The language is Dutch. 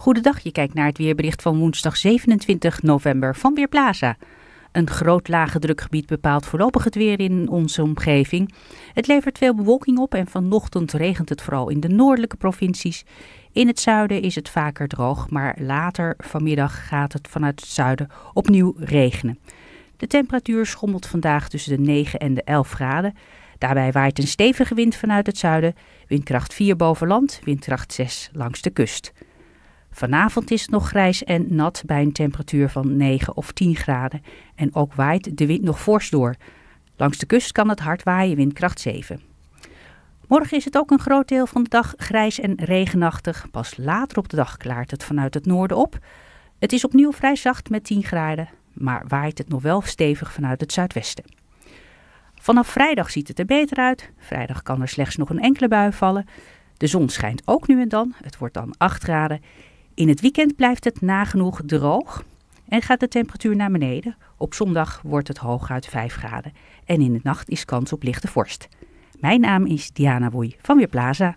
Goedendag, je kijkt naar het weerbericht van woensdag 27 november van Weerplaza. Een groot lage drukgebied bepaalt voorlopig het weer in onze omgeving. Het levert veel bewolking op en vanochtend regent het vooral in de noordelijke provincies. In het zuiden is het vaker droog, maar later vanmiddag gaat het vanuit het zuiden opnieuw regenen. De temperatuur schommelt vandaag tussen de 9 en de 11 graden. Daarbij waait een stevige wind vanuit het zuiden, windkracht 4 boven land, windkracht 6 langs de kust. Vanavond is het nog grijs en nat bij een temperatuur van 9 of 10 graden. En ook waait de wind nog fors door. Langs de kust kan het hard waaien, windkracht 7. Morgen is het ook een groot deel van de dag grijs en regenachtig. Pas later op de dag klaart het vanuit het noorden op. Het is opnieuw vrij zacht met 10 graden, maar waait het nog wel stevig vanuit het zuidwesten. Vanaf vrijdag ziet het er beter uit. Vrijdag kan er slechts nog een enkele bui vallen. De zon schijnt ook nu en dan. Het wordt dan 8 graden. In het weekend blijft het nagenoeg droog en gaat de temperatuur naar beneden. Op zondag wordt het hooguit 5 graden. En in de nacht is kans op lichte vorst. Mijn naam is Diana Woei van Weerplaza.